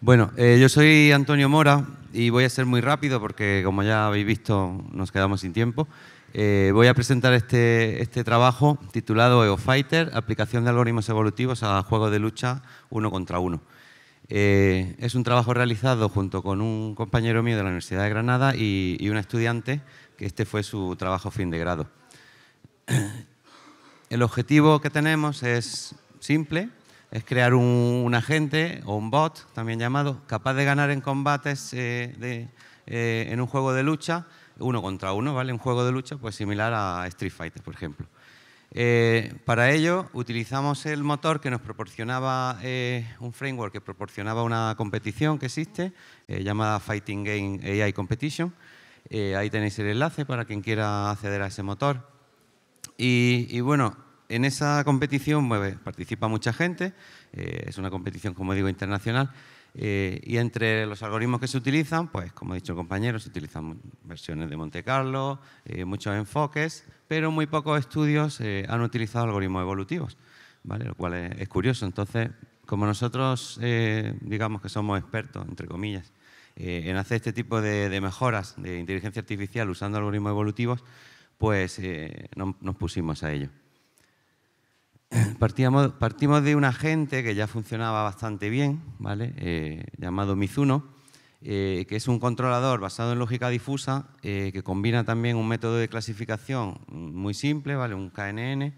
Bueno, eh, yo soy Antonio Mora y voy a ser muy rápido porque, como ya habéis visto, nos quedamos sin tiempo. Eh, voy a presentar este, este, trabajo titulado EOFighter, aplicación de algoritmos evolutivos a juegos de lucha uno contra uno. Eh, es un trabajo realizado junto con un compañero mío de la Universidad de Granada y, y una estudiante, que este fue su trabajo fin de grado. El objetivo que tenemos es simple, es crear un, agente o un bot, también llamado, capaz de ganar en combates eh, eh, en un juego de lucha, uno contra uno, ¿vale? Un juego de lucha pues similar a Street Fighter, por ejemplo. Eh, para ello utilizamos el motor que nos proporcionaba un framework que proporcionaba una competición que existe llamada Fighting Game AI Competition. ahí tenéis el enlace para quien quiera acceder a ese motor. y bueno, en esa competición participa mucha gente, eh, es una competición, como digo, internacional, eh, y entre los algoritmos que se utilizan, pues como ha dicho el compañero, se utilizan versiones de Monte Carlo, eh, muchos enfoques, pero muy pocos estudios han utilizado algoritmos evolutivos, lo cual es, curioso. Entonces, como nosotros digamos que somos expertos, entre comillas, en hacer este tipo de, mejoras de inteligencia artificial usando algoritmos evolutivos, pues nos pusimos a ello. Partíamos, partimos de un agente que ya funcionaba bastante bien, ¿vale? Eh, llamado Mizuno, eh, que es un controlador basado en lógica difusa eh, que combina también un método de clasificación muy simple, ¿vale? un KNN,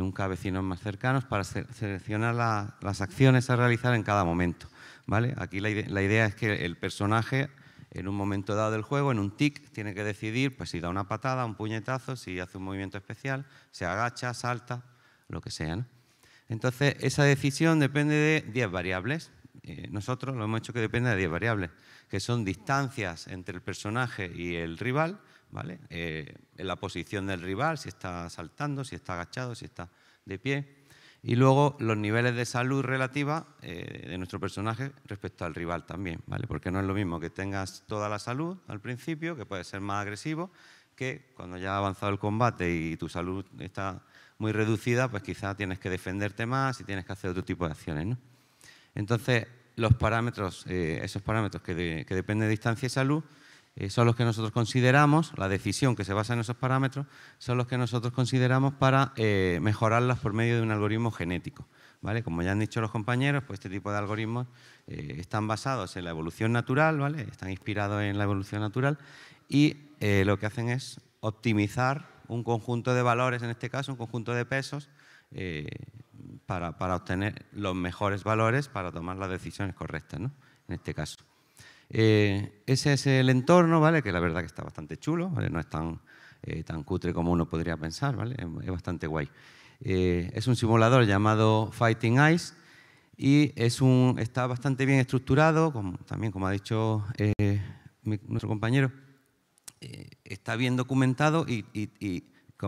un K vecinos más cercanos, para seleccionar las acciones a realizar en cada momento. ¿vale? Aquí la, la idea es que el personaje en un momento dado del juego, en un tic, tiene que decidir pues, si da una patada, un puñetazo, si hace un movimiento especial, se agacha, salta, lo que sea. Entonces, esa decisión depende de 10 variables. Eh, nosotros lo hemos hecho que depende de 10 variables, que son distancias entre el personaje y el rival, ¿vale? Eh, la posición del rival, si está saltando, si está agachado, si está de pie. Y luego los niveles de salud relativa eh, de nuestro personaje respecto al rival también, ¿vale? Porque no es lo mismo que tengas toda la salud al principio, que puede ser más agresivo, que cuando ya ha avanzado el combate y tu salud está muy reducida, pues quizá tienes que defenderte más y tienes que hacer otro tipo de acciones. Entonces, los parámetros, eh, esos parámetros que, dependen de distancia y salud, eh, son los que nosotros consideramos, la decisión que se basa en esos parámetros, son los que nosotros consideramos para eh, mejorarlas por medio de un algoritmo genético. ¿Vale? Como ya han dicho los compañeros, pues este tipo de algoritmos están basados en la evolución natural, ¿vale? Están inspirados en la evolución natural y lo que hacen es optimizar un conjunto de valores, en este caso un conjunto de pesos, eh, para, obtener los mejores valores para tomar las decisiones correctas, ¿no? en este caso. Eh, ese es el entorno, ¿vale? que la verdad que está bastante chulo, no es tan, eh, tan cutre como uno podría pensar, ¿vale? es, bastante guay. es un simulador llamado Fighting Ice y es un, está bastante bien estructurado, como, también como ha dicho nuestro compañero, eh, está bien documentado y,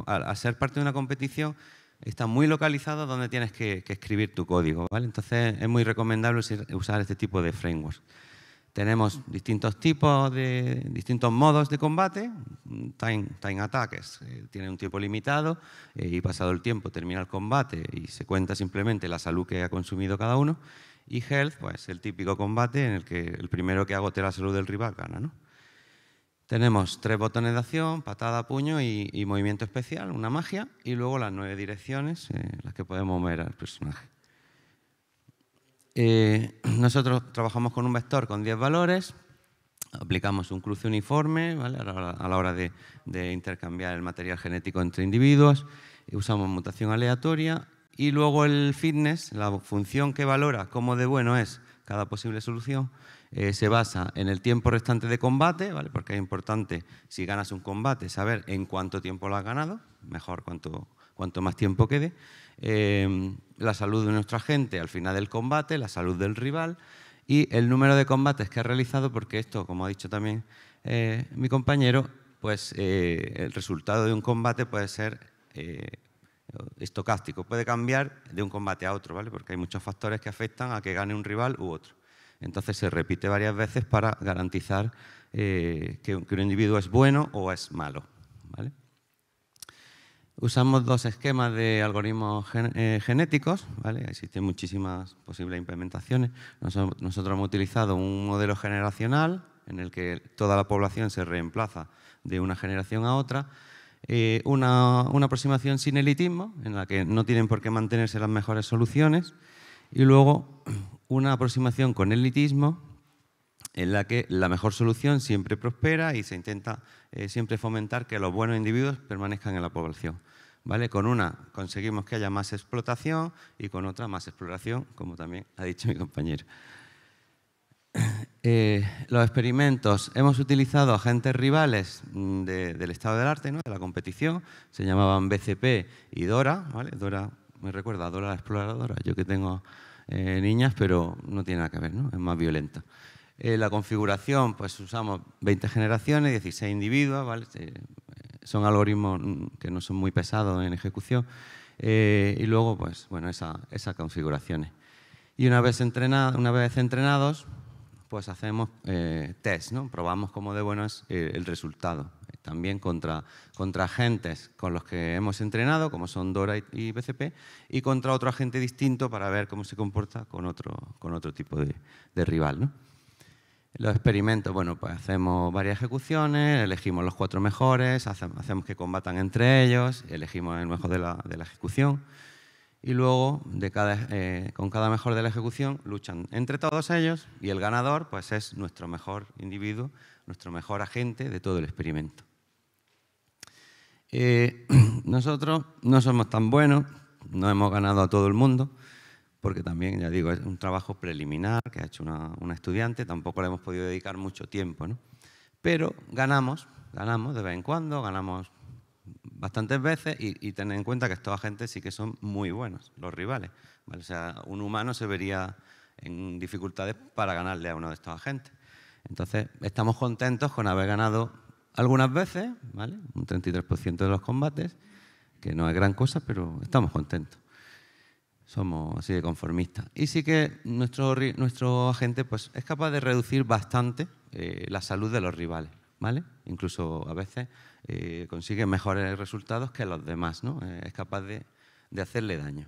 al ser parte de una competición está muy localizado donde tienes que, escribir tu código. ¿vale? Entonces es muy recomendable usar este tipo de frameworks. Tenemos distintos tipos de distintos modos de combate, time, time attacks, eh, tiene un tiempo limitado eh, y pasado el tiempo termina el combate y se cuenta simplemente la salud que ha consumido cada uno. Y health, pues el típico combate en el que el primero que agote la salud del rival gana. ¿no? Tenemos tres botones de acción, patada, puño y, movimiento especial, una magia, y luego las nueve direcciones en eh, las que podemos mover al personaje. Eh, nosotros trabajamos con un vector con 10 valores, aplicamos un cruce uniforme a, la hora, de, de, intercambiar el material genético entre individuos, usamos mutación aleatoria y luego el fitness, la función que valora cómo de bueno es cada posible solución, eh, se basa en el tiempo restante de combate, ¿vale? porque es importante, si ganas un combate, saber en cuánto tiempo lo has ganado, mejor cuanto, más tiempo quede, em, la salud de nuestra gente al final del combate, la salud del rival y el número de combates que ha realizado, porque esto, como ha dicho también eh, mi compañero, pues eh, el resultado de un combate puede ser estocástico, puede cambiar de un combate a otro, ¿vale? porque hay muchos factores que afectan a que gane un rival u otro. Entonces se repite varias veces para garantizar eh, que, un individuo es bueno o es malo. Usamos dos esquemas de algoritmos eh, genéticos, existen muchísimas posibles implementaciones. Nosotros, hemos utilizado un modelo generacional en el que toda la población se reemplaza de una generación a otra, eh, una, una, aproximación sin elitismo, en la que no tienen por qué mantenerse las mejores soluciones, y luego una aproximación con el elitismo en la que la mejor solución siempre prospera y se intenta eh, siempre fomentar que los buenos individuos permanezcan en la población. ¿Vale? Con una conseguimos que haya más explotación y con otra más exploración, como también ha dicho mi compañero. Eh, los experimentos. Hemos utilizado agentes rivales mm, del estado del arte, ¿no? de la competición. Se llamaban BCP y Dora. ¿vale? Dora me recuerda Dora la exploradora. Yo que tengo eh, niñas, pero no tiene nada que ver, ¿no? es más violenta. Eh, la configuración, pues usamos 20 generaciones, 16 individuos, ¿vale? Eh, son algoritmos mm, que no son muy pesados en ejecución. y luego, pues bueno, esa, esas configuraciones. Y una vez, entrenado, una vez entrenados, pues hacemos test, ¿no? probamos cómo de bueno es el resultado también contra, contra agentes con los que hemos entrenado, como son Dora y, PCP, BCP, y contra otro agente distinto para ver cómo se comporta con otro, con otro tipo de, rival. Los experimentos, bueno, pues hacemos varias ejecuciones, elegimos los cuatro mejores, hacemos que combatan entre ellos, elegimos el mejor de la, ejecución y luego de cada, eh, con cada mejor de la ejecución luchan entre todos ellos y el ganador pues es nuestro mejor individuo, nuestro mejor agente de todo el experimento. Eh, nosotros no somos tan buenos, no hemos ganado a todo el mundo, porque también, ya digo, es un trabajo preliminar que ha hecho una, estudiante, tampoco le hemos podido dedicar mucho tiempo, ¿no? Pero ganamos, ganamos de vez en cuando, ganamos bastantes veces y, y tener en cuenta que estos agentes sí que son muy buenos, los rivales. ¿vale? O sea, un humano se vería en dificultades para ganarle a uno de estos agentes. Entonces, estamos contentos con haber ganado algunas veces, ¿vale? Un 33% de los combates, que no es gran cosa, pero estamos contentos. Somos así de conformistas. Y sí que nuestro, nuestro agente pues, es capaz de reducir bastante eh, la salud de los rivales, ¿vale? Incluso a veces eh, consigue mejores resultados que los demás, ¿no? Eh, es capaz de, de hacerle daño.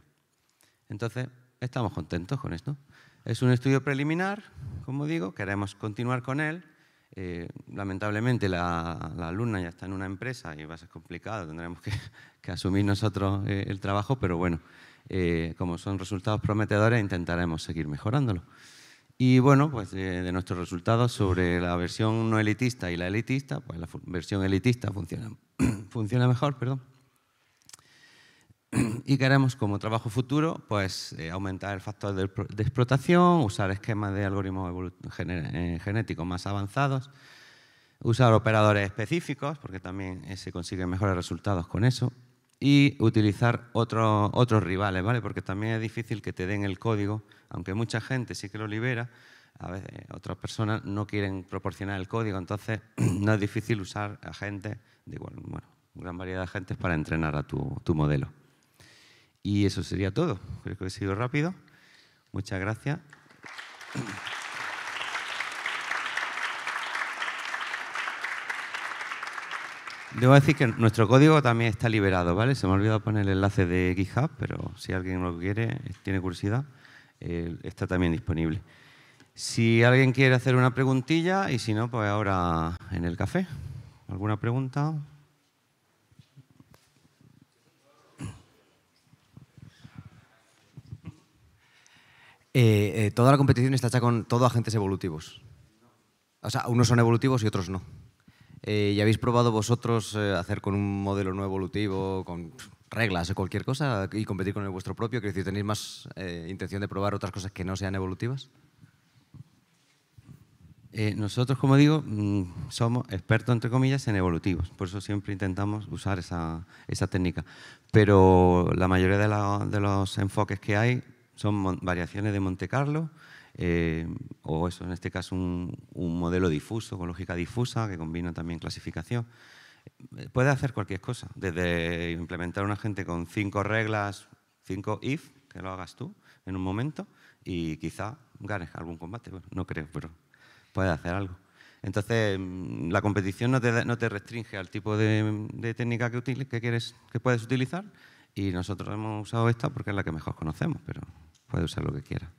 Entonces, estamos contentos con esto. Es un estudio preliminar, como digo, queremos continuar con él eh, lamentablemente la, alumna ya está en una empresa y va a ser complicado, tendremos que, asumir nosotros eh, el trabajo, pero bueno, eh, como son resultados prometedores, intentaremos seguir mejorándolo. Y bueno, pues de nuestros resultados sobre la versión no elitista y la elitista, pues la versión elitista funciona, funciona mejor, perdón. y queremos como trabajo futuro pues, eh, aumentar el factor de, explotación, usar esquemas de algoritmos eh, genéticos más avanzados, usar operadores específicos, porque también eh, se consiguen mejores resultados con eso, y utilizar otro, otros rivales, ¿vale? porque también es difícil que te den el código, aunque mucha gente sí que lo libera, a veces otras personas no quieren proporcionar el código, entonces no es difícil usar agentes de igual, bueno, gran variedad de agentes para entrenar a tu modelo. Y eso sería todo. Creo que he sido rápido. Muchas gracias. Debo decir que nuestro código también está liberado, ¿vale? Se me ha olvidado poner el enlace de GitHub, pero si alguien lo quiere, tiene curiosidad, eh, está también disponible. Si alguien quiere hacer una preguntilla y si no, pues ahora en el café. ¿Alguna pregunta? Eh, eh, toda la competición está hecha con todos agentes evolutivos. O sea, unos son evolutivos y otros no. Eh, ¿Y habéis probado vosotros hacer con un modelo no evolutivo, con reglas o cualquier cosa, y competir con el vuestro propio? Quiero decir, ¿tenéis más intención de probar otras cosas que no sean evolutivas? nosotros, como digo, mm, somos expertos, entre comillas, en evolutivos. Por eso siempre intentamos usar esa, técnica. Pero la mayoría de, los enfoques que hay son variaciones de Monte Carlo, eh, o eso, en este caso un, modelo difuso, con lógica difusa, que combina también clasificación. Eh, puede hacer cualquier cosa, desde implementar un agente con cinco reglas, cinco if, que lo hagas tú en un momento, y quizá ganes algún combate. no creo, pero puede hacer algo. Entonces, mm, la competición no te, no te restringe al tipo de, técnica que, que, quieres, que puedes utilizar, y nosotros hemos usado esta porque es la que mejor conocemos, pero Puede usar lo que quiera.